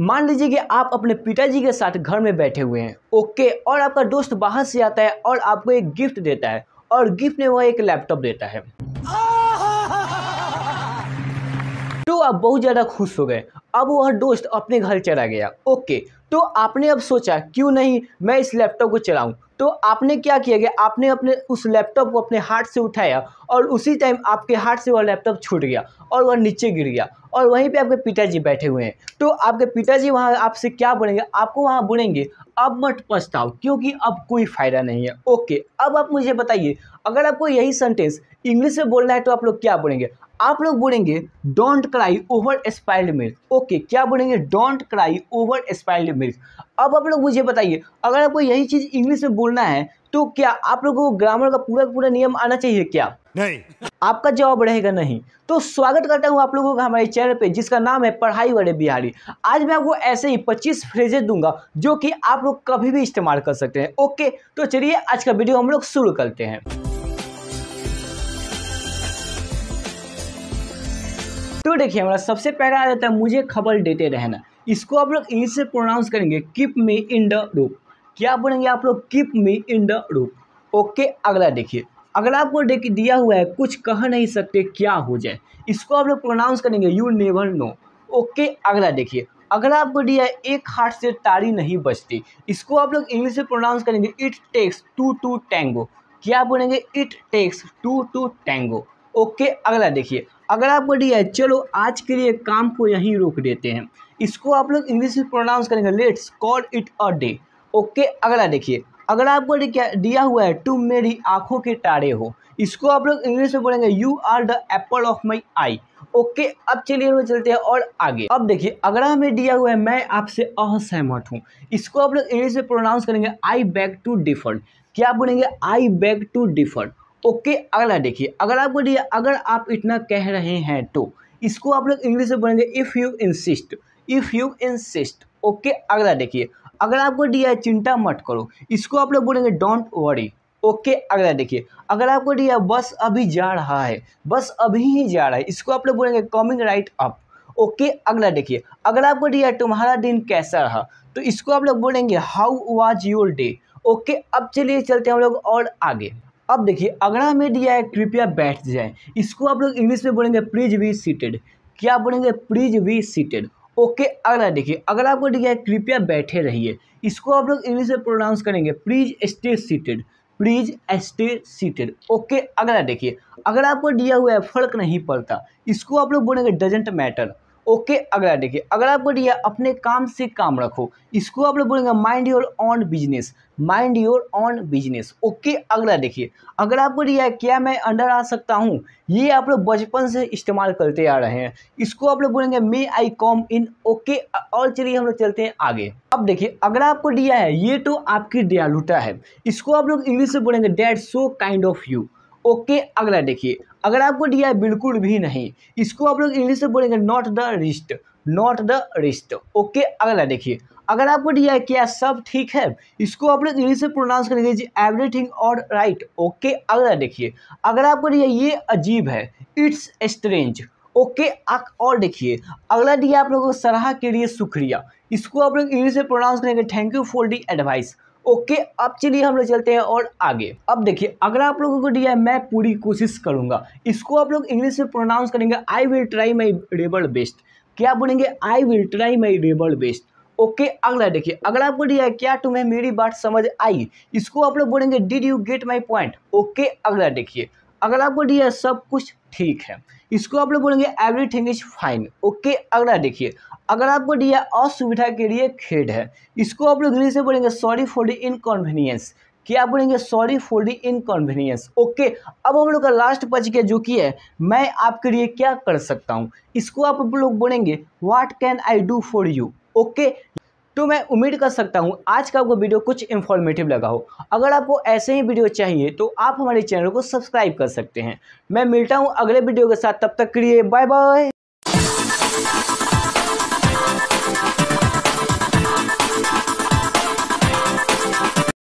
मान लीजिए कि आप अपने पिताजी के साथ घर में बैठे हुए हैं ओके और आपका दोस्त बाहर से आता है और आपको एक गिफ्ट देता है और गिफ्ट में वह एक लैपटॉप देता है तो आप बहुत ज़्यादा खुश हो गए अब वह दोस्त अपने घर चला गया ओके तो आपने अब सोचा क्यों नहीं मैं इस लैपटॉप को चलाऊं तो आपने क्या किया गया आपने अपने उस लैपटॉप को अपने हाथ से उठाया और उसी टाइम आपके हाथ से वह लैपटॉप छूट गया और वह नीचे गिर गया और वहीं पे आपके पिताजी बैठे हुए हैं तो आपके पिताजी वहाँ आपसे क्या बोलेंगे आपको वहाँ बोलेंगे अब मत पछताओ क्योंकि अब कोई फ़ायदा नहीं है ओके अब आप मुझे बताइए अगर आपको यही सेंटेंस इंग्लिश में बोलना है तो आप लोग क्या बोलेंगे आप लोग बोलेंगे don't cry over expired milk okay क्या बोलेंगे don't cry over expired milk अब आप लोग मुझे बताइए अगर आपको यही चीज़ इंग्लिश में बोलना है तो क्या आप लोगों को ग्रामर का पूरा पूरा नियम आना चाहिए क्या नहीं आपका जवाब रहेगा नहीं तो स्वागत करता हूँ आप लोगों का हमारे चैनल पे जिसका नाम है पढ़ाई वाले बिहारी आज मैं आपको ऐसे ही 25 फ्रेजेज दूंगा जो कि आप लोग कभी भी इस्तेमाल कर सकते हैं ओके तो चलिए आज का वीडियो हम लोग शुरू करते हैं तो देखिए हमारा सबसे पहला आ जाता है मुझे खबर देते रहना इसको आप लोग इंग्लिश से प्रोनाउंस करेंगे किप मी इन द रूप क्या बोलेंगे आप लोग किप मी इन द रूप ओके अगला देखिए अगर आपको दिया हुआ है कुछ कह नहीं सकते क्या हो जाए इसको आप लोग प्रोनाउंस करेंगे यू नेवर नो ओके अगला देखिए अगर आपको दिया है एक हाथ से तारी नहीं बचती इसको आप लोग इंग्लिश में प्रोनाउंस करेंगे it takes two to tango क्या बोलेंगे it takes two to tango okay अगला देखिए अगर आपको दिया है चलो आज के लिए काम को यहीं रोक देते हैं इसको आप लोग इंग्लिश में प्रोनाउंस करेंगे let's call it a day okay अगला देखिए अगर आपको दिया हुआ है तुम मेरी आंखों के तारे हो इसको आप लोग इंग्लिश में बोलेंगे you are the apple of my eye okay अब चलिए हम चलते हैं और आगे अब देखिए अगर हमें दिया हुआ है मैं आपसे असहमत हूँ इसको आप लोग इंग्लिश में प्रोनाउंस करेंगे आई बैग टू डिफर क्या बोलेंगे I beg to differ okay अगला देखिए अगर आपको दिया अगर आप इतना कह रहे हैं तो इसको आप लोग इंग्लिश में बोलेंगे if you insist if you insist okay अगला देखिए अगर आपको दिया है चिंता मत करो इसको आप लोग बोलेंगे डोंट वरी ओके अगला देखिए अगर आपको दिया बस अभी जा रहा है बस अभी ही जा रहा है इसको आप लोग बोलेंगे कमिंग राइट अप ओके अगला देखिए अगर आपको दिया तुम्हारा दिन कैसा रहा तो इसको आप लोग बोलेंगे how was your day okay अब चलिए चलते हैं हम लोग और आगे अब देखिए अगला हमें दिया है कृपया बैठ जाए इसको आप लोग इंग्लिश में बोलेंगे प्लीज वी सीटेड क्या बोलेंगे प्लीज वी सीटेड ओके अगला देखिए अगर आपको दिया है कृपया बैठे रहिए इसको आप लोग इंग्लिश में प्रोनाउंस करेंगे please stay seated please stay seated okay अगला देखिए अगर आपको दिया हुआ है फर्क नहीं पड़ता इसको आप लोग बोलेंगे डजेंट मैटर ओके अगला देखिए अगला आपको दिया अपने काम से काम रखो इसको आप लोग बोलेंगे mind your own business mind your own business okay अगला देखिए अगला आपको दिया क्या मैं अंडर आ सकता हूँ ये आप लोग बचपन से इस्तेमाल करते आ रहे हैं इसको आप लोग बोलेंगे मे आई कॉम इन ओके और चलिए हम लोग चलते हैं आगे अब देखिए अगर आपको दिया है ये तो आपकी दयालुता है इसको आप लोग इंग्लिश में बोलेंगे that so kind of you okay अगला देखिए अगर आपको दिया है बिल्कुल भी नहीं इसको आप लोग इंग्लिश में बोलेंगे not the rest not the rest okay अगला देखिए अगर आपको दिया है क्या सब ठीक है इसको आप लोग इंग्लिश में प्रोनाउंस करेंगे जी एवरीथिंग और राइट ओके अगला देखिए अगर आपको दिया ये अजीब है इट्स स्ट्रेंज ओके और देखिए अगला दिया आप लोगों को सराह के लिए शुक्रिया इसको आप लोग इंग्लिश में प्रोनाउंस करेंगे thank you for the advice okay अब चलिए हम लोग चलते हैं और आगे अब देखिए अगर आप लोगों को दिया है मैं पूरी कोशिश करूंगा इसको आप लोग इंग्लिश में प्रोनाउंस करेंगे आई विल ट्राई माई रेबल बेस्ट क्या बोलेंगे आई विल ट्राई माई रेबल बेस्ट ओके okay, अगला देखिए अगला आपको दिया है क्या तुम्हें मेरी बात समझ आई इसको आप लोग बोलेंगे did you get my point okay अगला देखिए अगला आपको दिया है सब कुछ ठीक है इसको आप लोग बोलेंगे एवरीथिंग इज फाइन ओके अगला देखिए अगर आपको दिया असुविधा के लिए खेड है इसको आप लोग इंग्लिश में बोलेंगे सॉरी फॉर द इनकन्वीनियंस क्या आप बोलेंगे sorry for the inconvenience okay अब हम लोग का लास्ट बच के जो कि है मैं आपके लिए क्या कर सकता हूँ इसको आप लोग बोलेंगे what can I do for you okay तो मैं उम्मीद कर सकता हूँ आज का आपको वीडियो कुछ इन्फॉर्मेटिव लगा हो अगर आपको ऐसे ही वीडियो चाहिए तो आप हमारे चैनल को सब्सक्राइब कर सकते हैं मैं मिलता हूँ अगले वीडियो के साथ तब तक के लिए बाय बाय